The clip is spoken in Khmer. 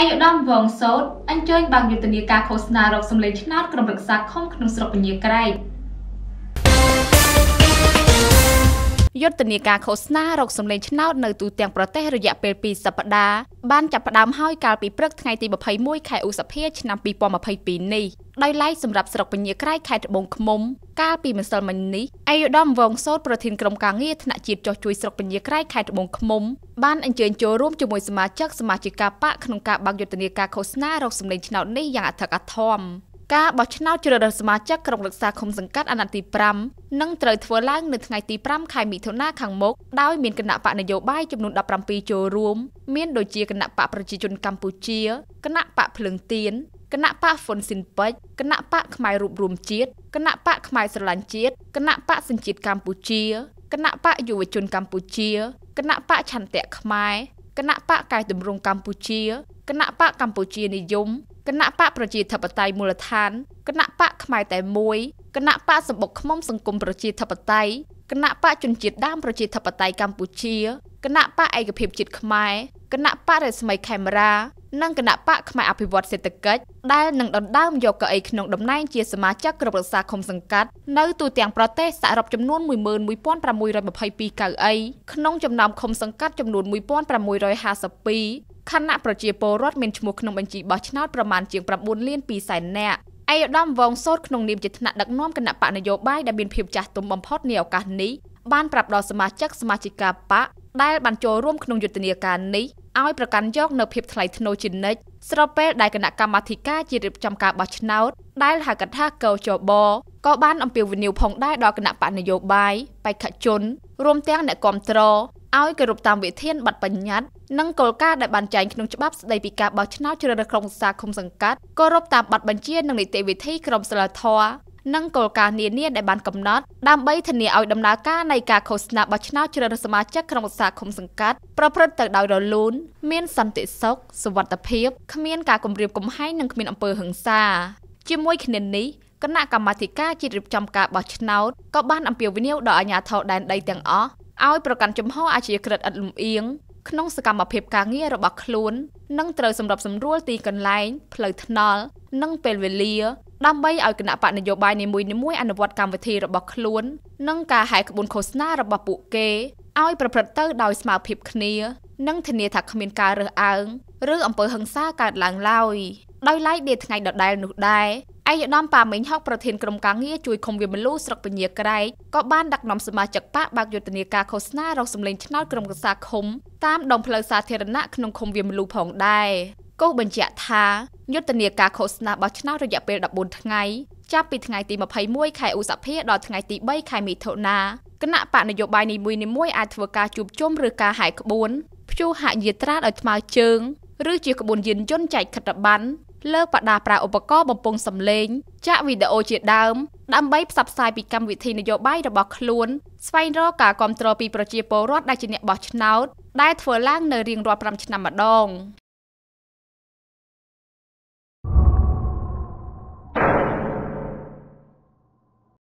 ឯកឧត្តមវងសោតអញ្ជើញបានយុទ្ធនាការឃោសនារកសម្លេងឆ្នោតក្រុមរក្សាខុំក្នុងស្រុកពញាក្រែកយុទ្ធនាការឃោសនារកសម្លេងឆ្នោតនៅទូទាំងប្រទេសរយៈពេល2សប្តាហ៍បានចាប់ផ្ដើមហើយកាលពីព្រឹកថ្ងៃទី21ខែឧសភាឆ្នាំ2022នេះដោយឡែកសម្រាប់ស្រុកពញាក្រៃខេត្តត្បូងឃ្មុំកាលពីម្សិលមិញនេះអាយុដំវងសោតប្រធានក្រុមការងារថ្នាក់ជាតិចោះជួយស្រុកពញាក្រៃខេត្តត្បូងឃ្មុំបានអញ្ជើញចូលរួមជាមួយសមាជិកសមាជិកាបកក្នុងការបើកយុទ្ធនាការឃោសនារកសម្លេងឆ្នោតនេះយ៉ាងអធិកអធមការបោះឆ្នោតជ្រើសរើសសមាជិកក្រុមរក្សាឃុំសង្កាត់អាណត្តិទី5នឹងត្រូវធ្វើឡើងនៅថ្ងៃទី5ខែមិថុនាខាងមុខដោយមានគណៈបកនយោបាយចំនួន17ចូលរួមមានដូចជាគណៈបកប្រជាជនកម្ពុជាគណៈបកភ្លឹងទៀនគណៈបកហ្វុនស៊ីនពេជ្រគណៈបកខ្មែររូបរួមជាតិគណៈបកខ្មែរស្រឡាញ់ជាតិគណៈបកសញ្ជាតិកម្ពុជាគណៈបកយុវជនកម្ពុជាគណៈបកឆន្ទៈខ្មែរគណៈបកកែតម្រង់កម្ពុជាគណៈបកកម្ពុជានិយមគណៈបកប្រជាធិបតេយ្យមូលដ្ឋានគណៈបកខ្មែរតែមួយគណៈបកសម្បុកឃុំសង្គមប្រជាធិបតេយ្យគណៈបកជនជាតិដើមប្រជាធិបតេយ្យកម្ពុជាគណៈបកឯកភាពជាតិខ្មែរគណៈបករស្មីខេមរានិងគណៈបកផ្នែកអភិវឌ្ឍសេដ្ឋកិច្ចដែលនឹងដណ្ដើមយកកៅអីក្នុងតំណែងជាសមាជិកក្រុមប្រឹក្សាឃុំសង្កាត់នៅទូទាំងប្រទេសសរុបចំនួន11622កៅអីក្នុងចំណោមឃុំសង្កាត់ចំនួន1652ខណៈប្រជាពលរដ្ឋមានឈ្មោះក្នុងបញ្ជីបោះឆ្នោតប្រមាណជាង9លាន2សែននាក់ឯកឧត្តមវងសូតក្នុងនាមជាថ្នាក់ដឹកនាំគណៈបកនយោបាយដែលមានភាពចាស់ទុំបំផុតនាឱកាសនេះបានប្រាប់ដល់សមាជិកសមាជិកាបកដែលបានចូលរួមក្នុងយុទ្ធនាការនេះឲ្យប្រកាន់យកនៅភាពថ្លៃថ្នូរជានិច្ចស្របពេលដែលគណៈកម្មាធិការជារៀបចំការបោះឆ្នោតដែលហៅកថាកោចបក៏បានអំពាវនាវផងដែរដល់គណៈបកនយោបាយបេក្ខជនរួមទាំងអ្នកគ្រប់គ្រងឲ្យគោរពតាមវិធានប័ណ្ណបញ្ញត្តិនិងគោលការណ៍ដែលបានចែងក្នុងច្បាប់ស្តីពីការបោះឆ្នោតជ្រើសរើសក្រុមប្រឹក្សាគុំសង្កាត់គោរពតាមប័ណ្ណបញ្ជានិងនីតិវិធីក្រមសីលធម៌និងគោលការណ៍នានាដែលបានកំណត់ដើម្បីធានាឲ្យដំណើរការនៃការឃោសនាបោះឆ្នោតជ្រើសរើសសមាជិកក្នុងឧស្សាហកម្មសង្កាត់ប្រព្រឹត្តទៅដោយរលូនមានសន្តិសុខសុវត្ថិភាពគ្មានការគំរាមកំហែងនិងគ្មានអំពើហិង្សាជាមួយគ្នានេះគណៈកម្មាធិការជាតិរៀបចំការបោះឆ្នោតក៏បានអំពាវនាវដល់អាជ្ញាធរដែនដីទាំងអស់ឲ្យប្រកាន់ជំហរអាជីវក្រិតឥតលំអៀងក្នុងសកម្មភាពការងាររបស់ខ្លួននិងត្រូវសម្របសម្រួលទីកន្លែងផ្លូវថ្នល់និងពេលវេលាដើម្បីឲ្យគណៈបកនយោបាយនីមួយៗអនុវត្តកម្មវិធីរបស់ខ្លួននិងការហែកក្បួនឃោសនារបស់ពួកគេឲ្យប្រព្រឹត្តទៅដោយស្មារតីគ្នានិងធានាថាគ្មានការរើសអើងឬអំពើហិង្សាកើតឡើងឡើយដោយឡែកនាថ្ងៃដដែលនោះដែរឯកឧត្តមប៉ាមេងហុកប្រធានក្រុមការងារជួយឃុំវាមលូស្រុកពញាក្រែកក៏បានដឹកនាំសមាជិកបកបើកយុទ្ធនាការឃោសនារកសម្លេងឆ្នោតក្រុមប្រសាឃុំតាមដងផ្លូវសាធារណៈក្នុងឃុំវាមលូផងដែរកូសបញ្ជាក់ថាយុទ្ធនាការឃោសនាបោះឆ្នោតរយៈពេល14ថ្ងៃចាប់ពីថ្ងៃទី21ខែឧសភាដល់ថ្ងៃទី3ខែមិថុនាគណៈបកនយោបាយនីមួយៗអាចធ្វើការជួបជុំឬការហាយក្បួនព្យូហយាត្រាដោយថ្មើរជើង ឬជាក្បួនយានយន្តចែកខិតប័ណ្ណលើបដាប្រើឧបករណ៍បំពងសម្លេងចាក់វីដេអូជាដើម ដើម្បីផ្សព្វផ្សាយពីកម្មវិធីនយោបាយរបស់ខ្លួន ស្វែងរកការគ្រប់គ្រងពីប្រជាពលរដ្ឋដែលជាអ្នកបោះឆ្នោតដែលធ្វើឡើងនៅរៀងរាល់5ឆ្នាំម្ដង